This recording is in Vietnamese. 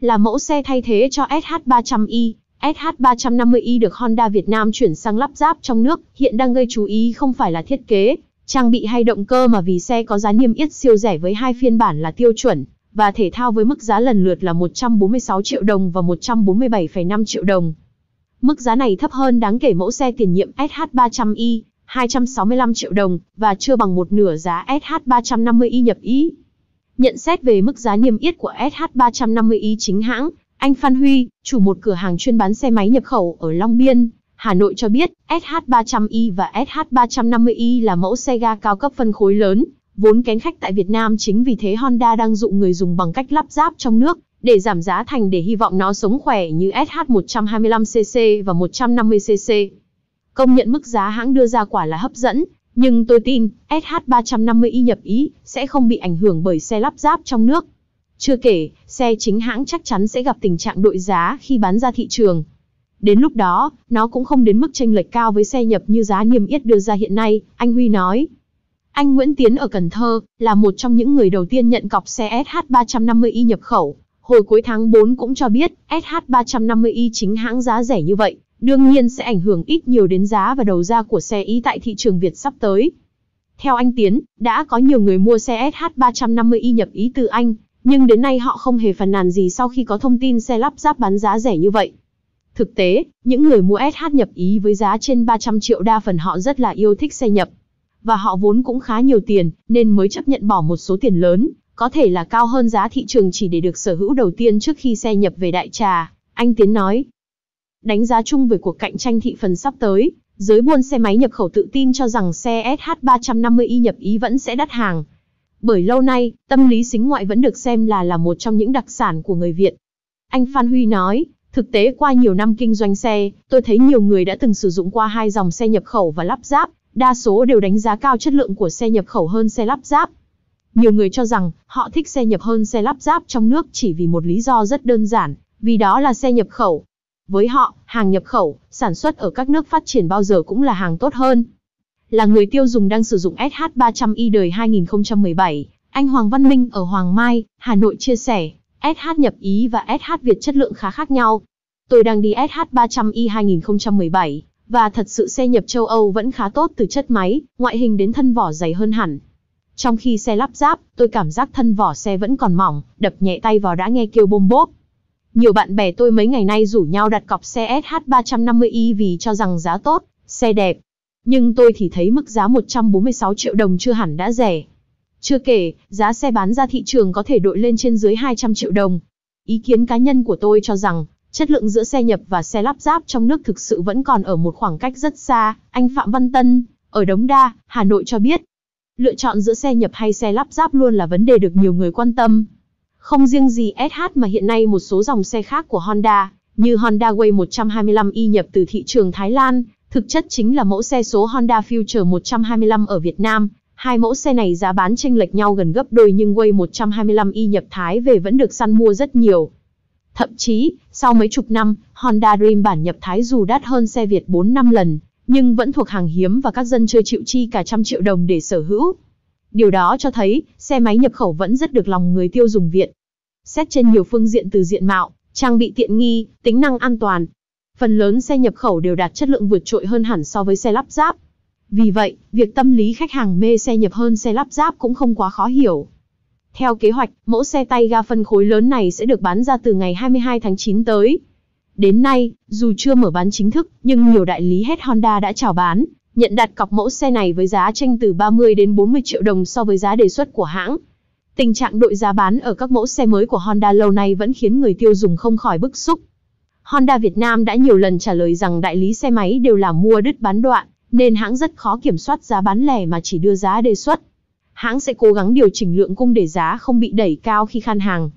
là mẫu xe thay thế cho SH300i. SH350i được Honda Việt Nam chuyển sang lắp ráp trong nước, hiện đang gây chú ý không phải là thiết kế, trang bị hay động cơ mà vì xe có giá niêm yết siêu rẻ với hai phiên bản là tiêu chuẩn và thể thao với mức giá lần lượt là 146 triệu đồng và 147,5 triệu đồng. Mức giá này thấp hơn đáng kể mẫu xe tiền nhiệm SH300i, 265 triệu đồng và chưa bằng một nửa giá SH350i nhập ý. Nhận xét về mức giá niêm yết của SH350 ý chính hãng, anh Phan Huy, chủ một cửa hàng chuyên bán xe máy nhập khẩu ở Long Biên, Hà Nội cho biết, SH300i và SH350i là mẫu xe ga cao cấp phân khối lớn, vốn kén khách tại Việt Nam chính vì thế Honda đang dụ người dùng bằng cách lắp ráp trong nước để giảm giá thành để hy vọng nó sống khỏe như SH125cc và 150cc. Công nhận mức giá hãng đưa ra quả là hấp dẫn, nhưng tôi tin, SH350 i nhập Ý sẽ không bị ảnh hưởng bởi xe lắp ráp trong nước. Chưa kể, xe chính hãng chắc chắn sẽ gặp tình trạng đội giá khi bán ra thị trường. Đến lúc đó, nó cũng không đến mức tranh lệch cao với xe nhập như giá niêm yết đưa ra hiện nay, anh Huy nói. Anh Nguyễn Tiến ở Cần Thơ là một trong những người đầu tiên nhận cọc xe SH350i nhập khẩu. Hồi cuối tháng 4 cũng cho biết SH350i chính hãng giá rẻ như vậy đương nhiên sẽ ảnh hưởng ít nhiều đến giá và đầu ra của xe Ý tại thị trường Việt sắp tới. Theo anh Tiến, đã có nhiều người mua xe SH350i nhập Ý từ Anh, nhưng đến nay họ không hề phàn nàn gì sau khi có thông tin xe lắp ráp bán giá rẻ như vậy. Thực tế, những người mua SH nhập Ý với giá trên 300 triệu đa phần họ rất là yêu thích xe nhập. Và họ vốn cũng khá nhiều tiền, nên mới chấp nhận bỏ một số tiền lớn, có thể là cao hơn giá thị trường chỉ để được sở hữu đầu tiên trước khi xe nhập về đại trà. Anh Tiến nói, đánh giá chung về cuộc cạnh tranh thị phần sắp tới, giới buôn xe máy nhập khẩu tự tin cho rằng xe SH350i nhập ý vẫn sẽ đắt hàng. Bởi lâu nay, tâm lý xính ngoại vẫn được xem là là một trong những đặc sản của người Việt. Anh Phan Huy nói, thực tế qua nhiều năm kinh doanh xe, tôi thấy nhiều người đã từng sử dụng qua hai dòng xe nhập khẩu và lắp ráp, đa số đều đánh giá cao chất lượng của xe nhập khẩu hơn xe lắp ráp. Nhiều người cho rằng họ thích xe nhập hơn xe lắp ráp trong nước chỉ vì một lý do rất đơn giản, vì đó là xe nhập khẩu, với họ, hàng nhập khẩu, sản xuất ở các nước phát triển bao giờ cũng là hàng tốt hơn. Là người tiêu dùng đang sử dụng SH300i đời 2017, anh Hoàng Văn Minh ở Hoàng Mai, Hà Nội chia sẻ, SH nhập Ý và SH Việt chất lượng khá khác nhau. Tôi đang đi SH300i 2017, và thật sự xe nhập châu Âu vẫn khá tốt từ chất máy, ngoại hình đến thân vỏ dày hơn hẳn. Trong khi xe lắp ráp, tôi cảm giác thân vỏ xe vẫn còn mỏng, đập nhẹ tay vào đã nghe kêu bôm bốp. Nhiều bạn bè tôi mấy ngày nay rủ nhau đặt cọc xe SH350i vì cho rằng giá tốt, xe đẹp. Nhưng tôi thì thấy mức giá 146 triệu đồng chưa hẳn đã rẻ. Chưa kể, giá xe bán ra thị trường có thể đội lên trên dưới 200 triệu đồng. Ý kiến cá nhân của tôi cho rằng, chất lượng giữa xe nhập và xe lắp ráp trong nước thực sự vẫn còn ở một khoảng cách rất xa, anh Phạm Văn Tân, ở Đống Đa, Hà Nội cho biết. Lựa chọn giữa xe nhập hay xe lắp ráp luôn là vấn đề được nhiều người quan tâm. Không riêng gì SH mà hiện nay một số dòng xe khác của Honda, như Honda Way 125i nhập từ thị trường Thái Lan, thực chất chính là mẫu xe số Honda Future 125 ở Việt Nam. Hai mẫu xe này giá bán chênh lệch nhau gần gấp đôi nhưng Way 125i nhập Thái về vẫn được săn mua rất nhiều. Thậm chí, sau mấy chục năm, Honda Dream bản nhập Thái dù đắt hơn xe Việt 4 năm lần, nhưng vẫn thuộc hàng hiếm và các dân chơi chịu chi cả trăm triệu đồng để sở hữu. Điều đó cho thấy, xe máy nhập khẩu vẫn rất được lòng người tiêu dùng Việt. Xét trên nhiều phương diện từ diện mạo, trang bị tiện nghi, tính năng an toàn. Phần lớn xe nhập khẩu đều đạt chất lượng vượt trội hơn hẳn so với xe lắp ráp. Vì vậy, việc tâm lý khách hàng mê xe nhập hơn xe lắp ráp cũng không quá khó hiểu. Theo kế hoạch, mẫu xe tay ga phân khối lớn này sẽ được bán ra từ ngày 22 tháng 9 tới. Đến nay, dù chưa mở bán chính thức, nhưng nhiều đại lý hết Honda đã chào bán, nhận đặt cọc mẫu xe này với giá tranh từ 30 đến 40 triệu đồng so với giá đề xuất của hãng. Tình trạng đội giá bán ở các mẫu xe mới của Honda lâu nay vẫn khiến người tiêu dùng không khỏi bức xúc. Honda Việt Nam đã nhiều lần trả lời rằng đại lý xe máy đều là mua đứt bán đoạn, nên hãng rất khó kiểm soát giá bán lẻ mà chỉ đưa giá đề xuất. Hãng sẽ cố gắng điều chỉnh lượng cung để giá không bị đẩy cao khi khan hàng,